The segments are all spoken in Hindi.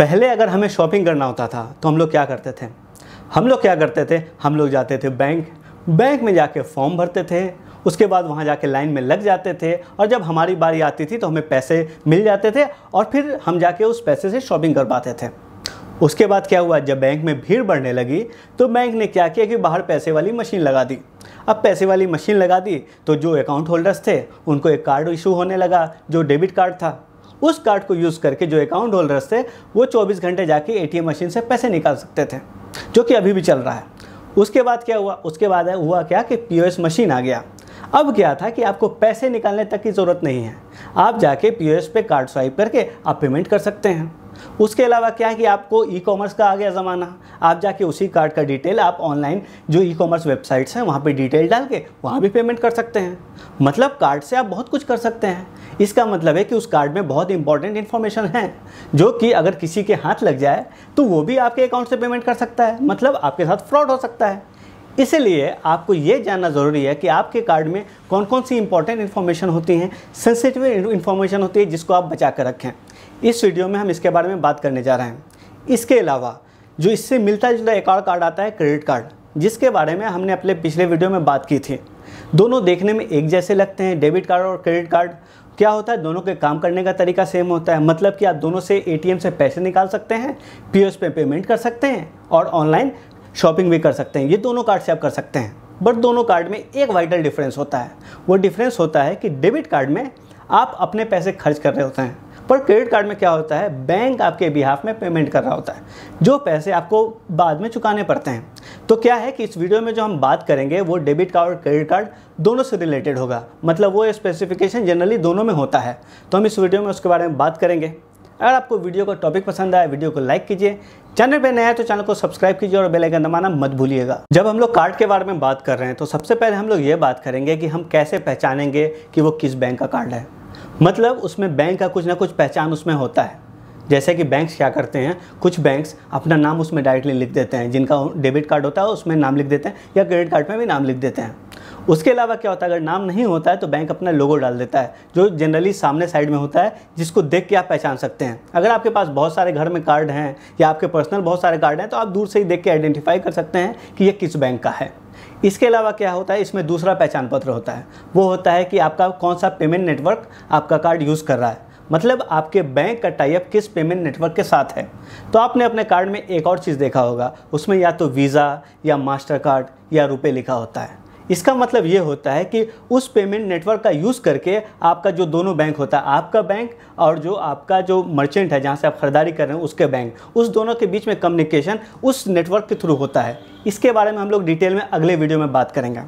पहले अगर हमें शॉपिंग करना होता था तो हम लोग क्या करते थे हम लोग क्या करते थे हम लोग जाते थे बैंक बैंक में जाके फॉर्म भरते थे उसके बाद वहाँ जाके लाइन में लग जाते थे और जब हमारी बारी आती थी तो हमें पैसे मिल जाते थे और फिर हम जाके उस पैसे से शॉपिंग कर पाते थे उसके बाद क्या हुआ जब बैंक में भीड़ बढ़ने लगी तो बैंक ने क्या किया कि बाहर पैसे वाली मशीन लगा दी अब पैसे वाली मशीन लगा दी तो जो अकाउंट होल्डर्स थे उनको एक कार्ड इशू होने लगा जो डेबिट कार्ड था उस कार्ड को यूज़ करके जो अकाउंट होल्डर्स थे वो 24 घंटे जाके एटीएम मशीन से पैसे निकाल सकते थे जो कि अभी भी चल रहा है उसके बाद क्या हुआ उसके बाद हुआ क्या कि पीओएस मशीन आ गया अब क्या था कि आपको पैसे निकालने तक की ज़रूरत नहीं है आप जाके पी पे कार्ड स्वाइप करके आप पेमेंट कर सकते हैं उसके अलावा क्या है कि आपको ई कॉमर्स का आ गया ज़माना आप जाके उसी कार्ड का डिटेल आप ऑनलाइन जो ई कॉमर्स वेबसाइट्स हैं वहाँ पे डिटेल डाल के वहाँ भी पेमेंट कर सकते हैं मतलब कार्ड से आप बहुत कुछ कर सकते हैं इसका मतलब है कि उस कार्ड में बहुत इंपॉर्टेंट इन्फॉर्मेशन है जो कि अगर किसी के हाथ लग जाए तो वो भी आपके अकाउंट से पेमेंट कर सकता है मतलब आपके साथ फ्रॉड हो सकता है इसलिए आपको ये जानना ज़रूरी है कि आपके कार्ड में कौन कौन सी इंपॉर्टेंट इन्फॉर्मेशन होती हैं सेंसिटिव इन्फॉर्मेशन होती है जिसको आप बचा कर रखें इस वीडियो में हम इसके बारे में बात करने जा रहे हैं इसके अलावा जो इससे मिलता जुलता एक और कार्ड आता है क्रेडिट कार्ड जिसके बारे में हमने अपने पिछले वीडियो में बात की थी दोनों देखने में एक जैसे लगते हैं डेबिट कार्ड और क्रेडिट कार्ड क्या होता है दोनों के काम करने का तरीका सेम होता है मतलब कि आप दोनों से एटीएम से पैसे निकाल सकते हैं पीओएस पे पेमेंट कर सकते हैं और ऑनलाइन शॉपिंग भी कर सकते हैं ये दोनों कार्ड से आप कर सकते हैं बट दोनों कार्ड में एक वाइटल डिफरेंस होता है वो डिफरेंस होता है कि डेबिट कार्ड में आप अपने पैसे खर्च कर रहे होते हैं पर क्रेडिट कार्ड में क्या होता है बैंक आपके बिहाफ में पेमेंट कर रहा होता है जो पैसे आपको बाद में चुकाने पड़ते हैं तो क्या है कि इस वीडियो में जो हम बात करेंगे वो डेबिट कार्ड और क्रेडिट कार्ड दोनों से रिलेटेड होगा मतलब वो स्पेसिफिकेशन जनरली दोनों में होता है तो हम इस वीडियो में उसके बारे में बात करेंगे अगर आपको वीडियो का टॉपिक पसंद आया वीडियो को लाइक कीजिए चैनल पर नया है तो चैनल को सब्सक्राइब कीजिए और बेल आइकन दबाना मत भूलिएगा जब हम लोग कार्ड के बारे में बात कर रहे हैं तो सबसे पहले हम लोग ये बात करेंगे कि हम कैसे पहचानेंगे कि वो किस बैंक का कार्ड है मतलब उसमें बैंक का कुछ ना कुछ पहचान उसमें होता है जैसे कि बैंक्स क्या करते हैं कुछ बैंक्स अपना नाम उसमें डायरेक्टली लिख देते हैं जिनका डेबिट कार्ड होता है उसमें नाम लिख देते हैं या क्रेडिट कार्ड में भी नाम लिख देते हैं उसके अलावा क्या होता है अगर नाम नहीं होता है तो बैंक अपना लोगो डाल देता है जो जनरली सामने साइड में होता है जिसको देख के आप पहचान सकते हैं अगर आपके पास बहुत सारे घर में कार्ड हैं या आपके पर्सनल बहुत सारे कार्ड हैं तो आप दूर से ही देख के आइडेंटिफाई कर सकते हैं कि ये किस बैंक का है इसके अलावा क्या होता है इसमें दूसरा पहचान पत्र होता है वो होता है कि आपका कौन सा पेमेंट नेटवर्क आपका कार्ड यूज़ कर रहा है मतलब आपके बैंक का टाइप किस पेमेंट नेटवर्क के साथ है तो आपने अपने कार्ड में एक और चीज़ देखा होगा उसमें या तो वीज़ा या मास्टर कार्ड या रुपये लिखा होता है इसका मतलब ये होता है कि उस पेमेंट नेटवर्क का यूज़ करके आपका जो दोनों बैंक होता है आपका बैंक और जो आपका जो मर्चेंट है जहाँ से आप खरीदारी कर रहे हैं उसके बैंक उस दोनों के बीच में कम्युनिकेशन उस नेटवर्क के थ्रू होता है इसके बारे में हम लोग डिटेल में अगले वीडियो में बात करेंगे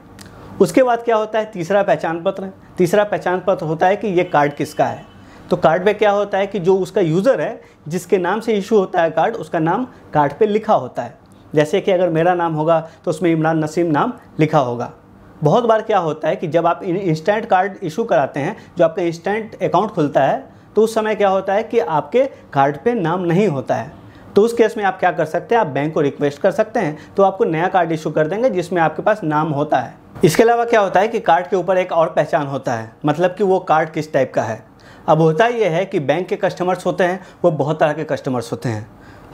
उसके बाद क्या होता है तीसरा पहचान पत्र तीसरा पहचान पत्र होता है कि ये कार्ड किसका है तो कार्ड पे क्या होता है कि जो उसका यूज़र है जिसके नाम से इशू होता है कार्ड उसका नाम कार्ड पे लिखा होता है जैसे कि अगर मेरा नाम होगा तो उसमें इमरान नसीम नाम लिखा होगा बहुत बार क्या होता है कि जब आप इंस्टेंट कार्ड इशू कराते हैं जो आपका इंस्टेंट अकाउंट खुलता है तो उस समय क्या होता है कि आपके कार्ड पे नाम नहीं होता है तो उस केस में आप क्या कर सकते हैं आप बैंक को रिक्वेस्ट कर सकते हैं तो आपको नया कार्ड इशू कर देंगे जिसमें आपके पास नाम होता है इसके अलावा क्या होता है कि कार्ड के ऊपर एक और पहचान होता है मतलब कि वो कार्ड किस टाइप का है अब होता यह है कि बैंक के कस्टमर्स होते हैं वो बहुत तरह के कस्टमर्स होते हैं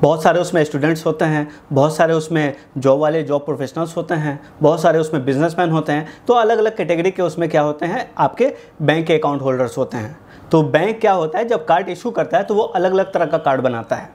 बहुत सारे उसमें स्टूडेंट्स होते हैं बहुत सारे उसमें जॉब वाले जॉब प्रोफेशनल्स होते हैं बहुत सारे उसमें बिजनेसमैन होते हैं तो अलग अलग कैटेगरी के उसमें क्या होते हैं आपके बैंक के अकाउंट होल्डर्स होते हैं तो बैंक क्या होता है जब कार्ड इशू करता है तो वो अलग अलग तरह का कार्ड बनाता है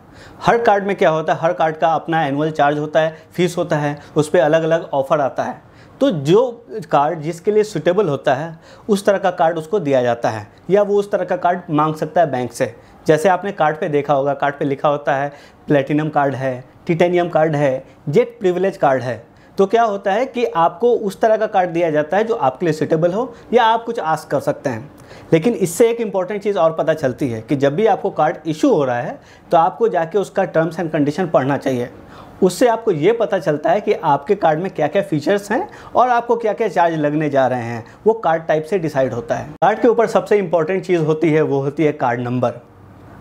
हर कार्ड में क्या होता है हर कार्ड का अपना एनुअल चार्ज होता है फीस होता है उस पर अलग अलग ऑफर आता है तो जो कार्ड जिसके लिए सुटेबल होता है उस तरह का कार्ड उसको दिया जाता है या वो उस तरह का कार्ड मांग सकता है बैंक से जैसे आपने कार्ड पे देखा होगा कार्ड पे लिखा होता है प्लेटिनम कार्ड है टिटेनियम कार्ड है जेट प्रिविलेज कार्ड है तो क्या होता है कि आपको उस तरह का कार्ड दिया जाता है जो आपके लिए सुटेबल हो या आप कुछ आस्क कर सकते हैं लेकिन इससे एक इम्पॉर्टेंट चीज़ और पता चलती है कि जब भी आपको कार्ड इशू हो रहा है तो आपको जाके उसका टर्म्स एंड कंडीशन पढ़ना चाहिए उससे आपको ये पता चलता है कि आपके कार्ड में क्या क्या फीचर्स हैं और आपको क्या क्या चार्ज लगने जा रहे हैं वो कार्ड टाइप से डिसाइड होता है कार्ड के ऊपर सबसे इंपॉर्टेंट चीज़ होती है वो होती है कार्ड नंबर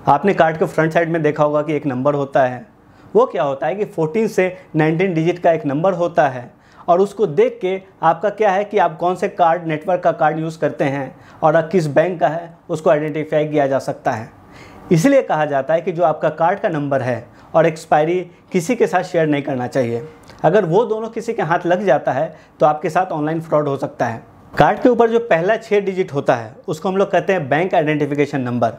आपने कार्ड के फ्रंट साइड में देखा होगा कि एक नंबर होता है वो क्या होता है कि 14 से 19 डिजिट का एक नंबर होता है और उसको देख के आपका क्या है कि आप कौन से कार्ड नेटवर्क का कार्ड यूज़ करते हैं और किस बैंक का है उसको आइडेंटिफाई किया जा सकता है इसलिए कहा जाता है कि जो आपका कार्ड का नंबर है और एक्सपायरी किसी के साथ शेयर नहीं करना चाहिए अगर वो दोनों किसी के हाथ लग जाता है तो आपके साथ ऑनलाइन फ्रॉड हो सकता है कार्ड के ऊपर जो पहला छः डिजिट होता है उसको हम लोग कहते हैं बैंक आइडेंटिफिकेशन नंबर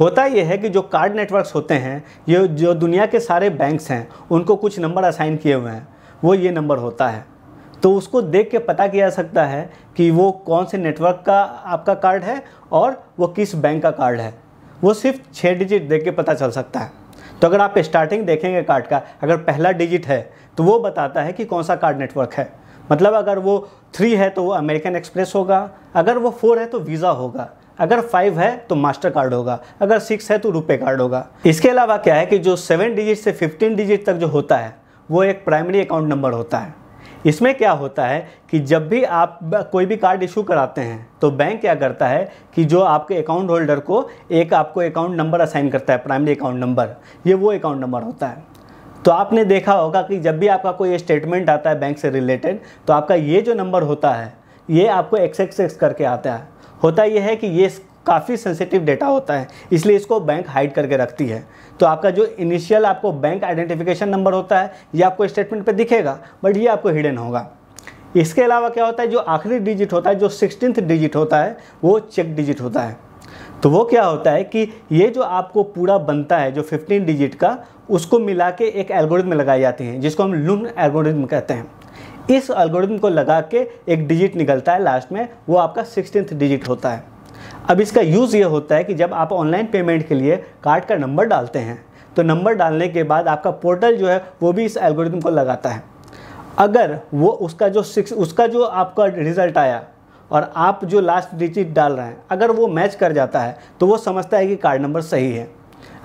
होता यह है कि जो कार्ड नेटवर्क्स होते हैं ये जो दुनिया के सारे बैंक्स हैं उनको कुछ नंबर असाइन किए हुए हैं वो ये नंबर होता है तो उसको देख के पता किया जा सकता है कि वो कौन से नेटवर्क का आपका कार्ड है और वो किस बैंक का कार्ड है वो सिर्फ छः डिजिट देख के पता चल सकता है तो अगर आप स्टार्टिंग देखेंगे कार्ड का अगर पहला डिजिट है तो वो बताता है कि कौन सा कार्ड नेटवर्क है मतलब अगर वो थ्री है तो वो अमेरिकन एक्सप्रेस होगा अगर वो फोर है तो वीज़ा होगा अगर फाइव है तो मास्टर कार्ड होगा अगर सिक्स है तो रुपए कार्ड होगा इसके अलावा क्या है कि जो सेवन डिजिट से फिफ्टीन डिजिट तक जो होता है वो एक प्राइमरी अकाउंट नंबर होता है इसमें क्या होता है कि जब भी आप कोई भी कार्ड इशू कराते हैं तो बैंक क्या करता है कि जो आपके अकाउंट होल्डर को एक आपको अकाउंट नंबर असाइन करता है प्राइमरी अकाउंट नंबर ये वो अकाउंट नंबर होता है तो आपने देखा होगा कि जब भी आपका कोई स्टेटमेंट आता है बैंक से रिलेटेड तो आपका ये जो नंबर होता है ये आपको एक्स एक्स एक्स करके आता है होता यह है कि ये काफ़ी सेंसिटिव डेटा होता है इसलिए इसको बैंक हाइड करके रखती है तो आपका जो इनिशियल आपको बैंक आइडेंटिफिकेशन नंबर होता है ये आपको स्टेटमेंट पे दिखेगा बट ये आपको हिडन होगा इसके अलावा क्या होता है जो आखिरी डिजिट होता है जो सिक्सटीन डिजिट होता है वो चेक डिजिट होता है तो वो क्या होता है कि ये जो आपको पूरा बनता है जो 15 डिजिट का उसको मिला के एक एल्गोरिथम लगाई जाती है जिसको हम लुन एल्गोरिथम कहते हैं इस एल्गोरिथम को लगा के एक डिजिट निकलता है लास्ट में वो आपका सिक्सटीन डिजिट होता है अब इसका यूज़ ये होता है कि जब आप ऑनलाइन पेमेंट के लिए कार्ड का नंबर डालते हैं तो नंबर डालने के बाद आपका पोर्टल जो है वो भी इस एल्गोरिथम को लगाता है अगर वो उसका जो सिक्स उसका जो आपका रिज़ल्ट आया और आप जो लास्ट डिजिट डाल रहे हैं अगर वो मैच कर जाता है तो वो समझता है कि कार्ड नंबर सही है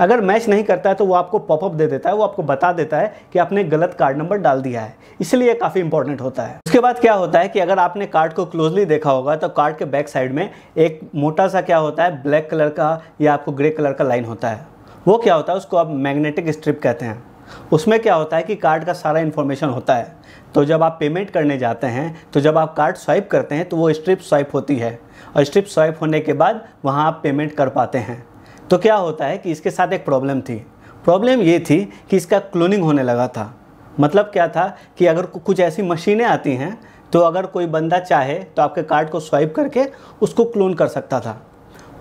अगर मैच नहीं करता है तो वो आपको पॉपअप दे देता है वो आपको बता देता है कि आपने गलत कार्ड नंबर डाल दिया है इसलिए काफ़ी इंपॉर्टेंट होता है उसके बाद क्या होता है कि अगर आपने कार्ड को क्लोजली देखा होगा तो कार्ड के बैक साइड में एक मोटा सा क्या होता है ब्लैक कलर का या आपको ग्रे कलर का लाइन होता है वो क्या होता है उसको आप मैग्नेटिक स्ट्रिप कहते हैं उसमें क्या होता है कि कार्ड का सारा इन्फॉर्मेशन होता है तो जब आप पेमेंट करने जाते हैं तो जब आप कार्ड स्वाइप करते हैं तो वो स्ट्रिप स्वाइप होती है और स्ट्रिप स्वाइप होने के बाद वहाँ आप पेमेंट कर पाते हैं तो क्या होता है कि इसके साथ एक प्रॉब्लम थी प्रॉब्लम ये थी कि इसका क्लोनिंग होने लगा था मतलब क्या था कि अगर कुछ ऐसी मशीनें आती हैं तो अगर कोई बंदा चाहे तो आपके कार्ड को स्वाइप करके उसको क्लोन कर सकता था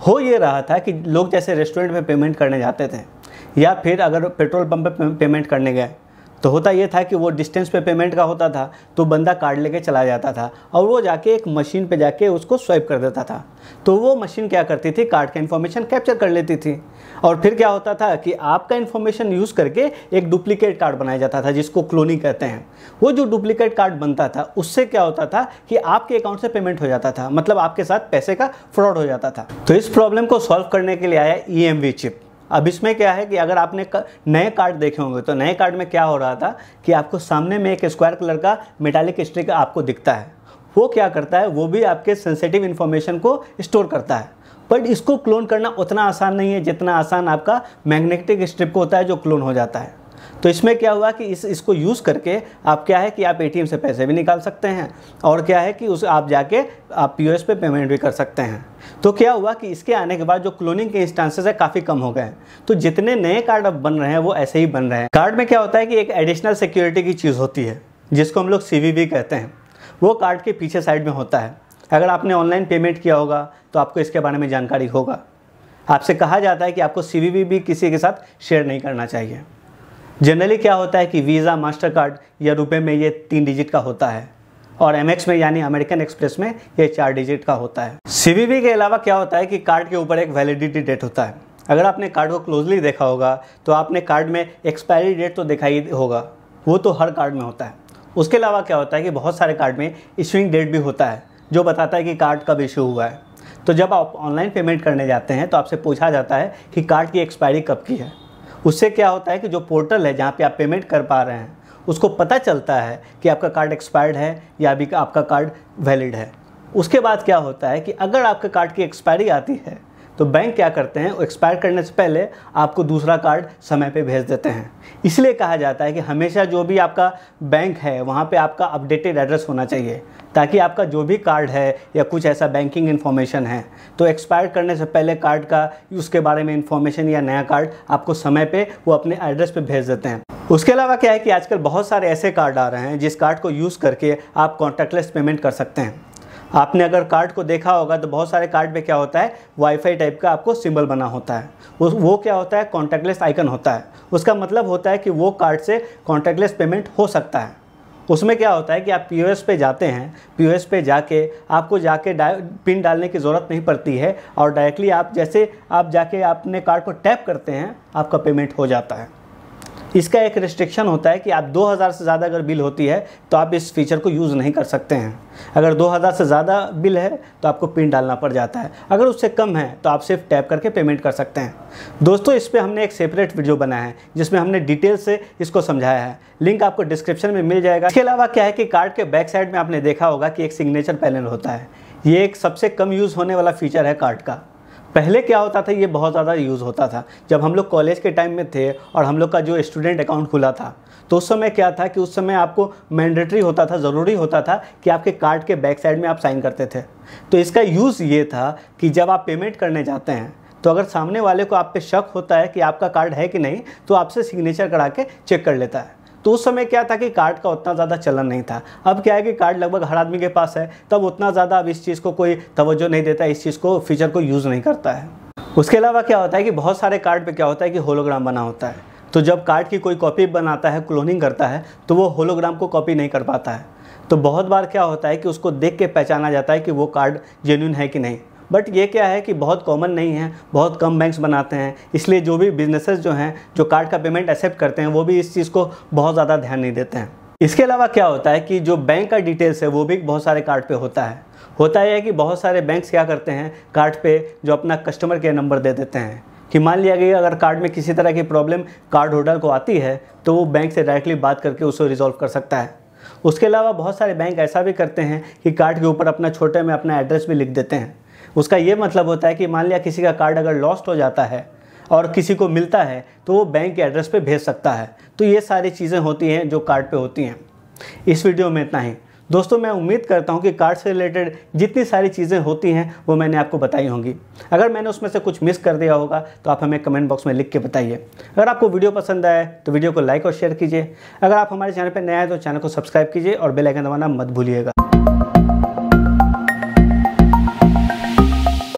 हो ये रहा था कि लोग जैसे रेस्टोरेंट में पेमेंट करने जाते थे या फिर अगर पेट्रोल पंप पे पेमेंट करने गए तो होता यह था कि वो डिस्टेंस पे पेमेंट का होता था तो बंदा कार्ड लेके चला जाता था और वो जाके एक मशीन पे जाके उसको स्वाइप कर देता था तो वो मशीन क्या करती थी कार्ड का इन्फॉर्मेशन कैप्चर कर लेती थी और फिर क्या होता था कि आपका इन्फॉर्मेशन यूज़ करके एक डुप्लीकेट कार्ड बनाया जाता था जिसको क्लोनिंग कहते हैं वो जो डुप्लीकेट कार्ड बनता था उससे क्या होता था कि आपके अकाउंट से पेमेंट हो जाता था मतलब आपके साथ पैसे का फ्रॉड हो जाता था तो इस प्रॉब्लम को सॉल्व करने के लिए आया ई e चिप अब इसमें क्या है कि अगर आपने नए कार्ड देखे होंगे तो नए कार्ड में क्या हो रहा था कि आपको सामने में एक स्क्वायर कलर का मेटालिक स्ट्रिक आपको दिखता है वो क्या करता है वो भी आपके सेंसेटिव इन्फॉर्मेशन को स्टोर करता है बट इसको क्लोन करना उतना आसान नहीं है जितना आसान आपका मैग्नेटिक स्ट्रिप को होता है जो क्लोन हो जाता है तो इसमें क्या हुआ कि इस इसको यूज़ करके आप क्या है कि आप एटीएम से पैसे भी निकाल सकते हैं और क्या है कि उस आप जाके आप पीओएस पे पेमेंट भी कर सकते हैं तो क्या हुआ कि इसके आने के बाद जो क्लोनिंग के इंस्टांसेस है काफ़ी कम हो गए हैं तो जितने नए कार्ड अब बन रहे हैं वो ऐसे ही बन रहे हैं कार्ड में क्या होता है कि एक एडिशनल सिक्योरिटी की चीज़ होती है जिसको हम लोग सी कहते हैं वो कार्ड के पीछे साइड में होता है अगर आपने ऑनलाइन पेमेंट किया होगा तो आपको इसके बारे में जानकारी होगा आपसे कहा जाता है कि आपको सी भी किसी के साथ शेयर नहीं करना चाहिए जनरली क्या होता है कि वीज़ा मास्टर कार्ड या रुपये में ये तीन डिजिट का होता है और एम में यानी अमेरिकन एक्सप्रेस में ये चार डिजिट का होता है सी के अलावा क्या होता है कि कार्ड के ऊपर एक वैलिडिटी डेट होता है अगर आपने कार्ड को क्लोजली देखा होगा तो आपने कार्ड में एक्सपायरी डेट तो देखा ही होगा वो तो हर कार्ड में होता है उसके अलावा क्या होता है कि बहुत सारे कार्ड में इशूइंग डेट भी होता है जो बताता है कि कार्ड कब इशू हुआ है तो जब आप ऑनलाइन पेमेंट करने जाते हैं तो आपसे पूछा जाता है कि कार्ड की एक्सपायरी कब की है उससे क्या होता है कि जो पोर्टल है जहाँ पे आप पेमेंट कर पा रहे हैं उसको पता चलता है कि आपका कार्ड एक्सपायर्ड है या अभी आपका कार्ड वैलिड है उसके बाद क्या होता है कि अगर आपके कार्ड की एक्सपायरी आती है तो बैंक क्या करते हैं एक्सपायर करने से पहले आपको दूसरा कार्ड समय पे भेज देते हैं इसलिए कहा जाता है कि हमेशा जो भी आपका बैंक है वहाँ पे आपका अपडेटेड एड्रेस होना चाहिए ताकि आपका जो भी कार्ड है या कुछ ऐसा बैंकिंग इन्फॉर्मेशन है तो एक्सपायर करने से पहले कार्ड का उसके बारे में इन्फॉर्मेशन या नया कार्ड आपको समय पर वो अपने एड्रेस पर भेज देते हैं उसके अलावा क्या है कि आजकल बहुत सारे ऐसे कार्ड आ रहे हैं जिस कार्ड को यूज़ करके आप कॉन्टैक्टलेस पेमेंट कर सकते हैं आपने अगर कार्ड को देखा होगा तो बहुत सारे कार्ड में क्या होता है वाईफाई टाइप का आपको सिंबल बना होता है उस वो क्या होता है कॉन्टैक्टलेस आइकन होता है उसका मतलब होता है कि वो कार्ड से कॉन्टैक्टलेस पेमेंट हो सकता है उसमें क्या होता है कि आप पी पे जाते हैं पी पे जाके आपको जाके डा, पिन डालने की ज़रूरत नहीं पड़ती है और डायरेक्टली आप जैसे आप जाके अपने कार्ड को टैप करते हैं आपका पेमेंट हो जाता है इसका एक रिस्ट्रिक्शन होता है कि आप 2000 से ज़्यादा अगर बिल होती है तो आप इस फीचर को यूज़ नहीं कर सकते हैं अगर 2000 से ज़्यादा बिल है तो आपको पिन डालना पड़ जाता है अगर उससे कम है तो आप सिर्फ टैप करके पेमेंट कर सकते हैं दोस्तों इस पर हमने एक सेपरेट वीडियो बनाया है जिसमें हमने डिटेल से इसको समझाया है लिंक आपको डिस्क्रिप्शन में मिल जाएगा इसके अलावा क्या है कि कार्ड के बैक साइड में आपने देखा होगा कि एक सिग्नेचर पैनल होता है ये एक सबसे कम यूज़ होने वाला फीचर है कार्ड का पहले क्या होता था ये बहुत ज़्यादा यूज़ होता था जब हम लोग कॉलेज के टाइम में थे और हम लोग का जो स्टूडेंट अकाउंट खुला था तो उस समय क्या था कि उस समय आपको मैंडेटरी होता था ज़रूरी होता था कि आपके कार्ड के बैक साइड में आप साइन करते थे तो इसका यूज़ ये था कि जब आप पेमेंट करने जाते हैं तो अगर सामने वाले को आप पे शक होता है कि आपका कार्ड है कि नहीं तो आपसे सिग्नेचर करा के चेक कर लेता है तो उस समय क्या था कि कार्ड का उतना ज़्यादा चलन नहीं था अब क्या है कि कार्ड लगभग हर आदमी के पास है तब उतना ज़्यादा अब इस चीज़ को कोई तवज्जो नहीं देता इस चीज़ को फीचर को यूज़ नहीं करता है उसके अलावा क्या होता है कि बहुत सारे कार्ड पर क्या होता है कि होलोग्राम बना होता है तो जब कार्ड की कोई कॉपी बनाता है क्लोनिंग करता है तो वो होलोग्राम को कॉपी नहीं कर पाता है तो बहुत बार क्या होता है कि उसको देख के पहचाना जाता है कि वो कार्ड जेन्यून है कि नहीं बट ये क्या है कि बहुत कॉमन नहीं है बहुत कम बैंक्स बनाते हैं इसलिए जो भी बिजनेसेस जो हैं जो कार्ड का पेमेंट एक्सेप्ट करते हैं वो भी इस चीज़ को बहुत ज़्यादा ध्यान नहीं देते हैं इसके अलावा क्या होता है कि जो बैंक का डिटेल्स है वो भी बहुत सारे कार्ड पर होता है होता यह है कि बहुत सारे बैंक्स क्या करते हैं कार्ड पर जो अपना कस्टमर केयर नंबर दे देते हैं कि मान लिया गया अगर कार्ड में किसी तरह की प्रॉब्लम कार्ड होल्डर को आती है तो वो बैंक से डायरेक्टली बात करके उसको रिजॉल्व कर सकता है उसके अलावा बहुत सारे बैंक ऐसा भी करते हैं कि कार्ड के ऊपर अपना छोटे में अपना एड्रेस भी लिख देते हैं उसका ये मतलब होता है कि मान लिया किसी का कार्ड अगर लॉस्ट हो जाता है और किसी को मिलता है तो वो बैंक के एड्रेस पे भेज सकता है तो ये सारी चीज़ें होती हैं जो कार्ड पे होती हैं इस वीडियो में इतना ही दोस्तों मैं उम्मीद करता हूँ कि कार्ड से रिलेटेड जितनी सारी चीज़ें होती हैं वो मैंने आपको बताई होंगी अगर मैंने उसमें से कुछ मिस कर दिया होगा तो आप हमें कमेंट बॉक्स में लिख के बताइए अगर आपको वीडियो पसंद आए तो वीडियो को लाइक और शेयर कीजिए अगर आप हमारे चैनल पर नए आए तो चैनल को सब्सक्राइब कीजिए और बेलाइकन दबाना मत भूलिएगा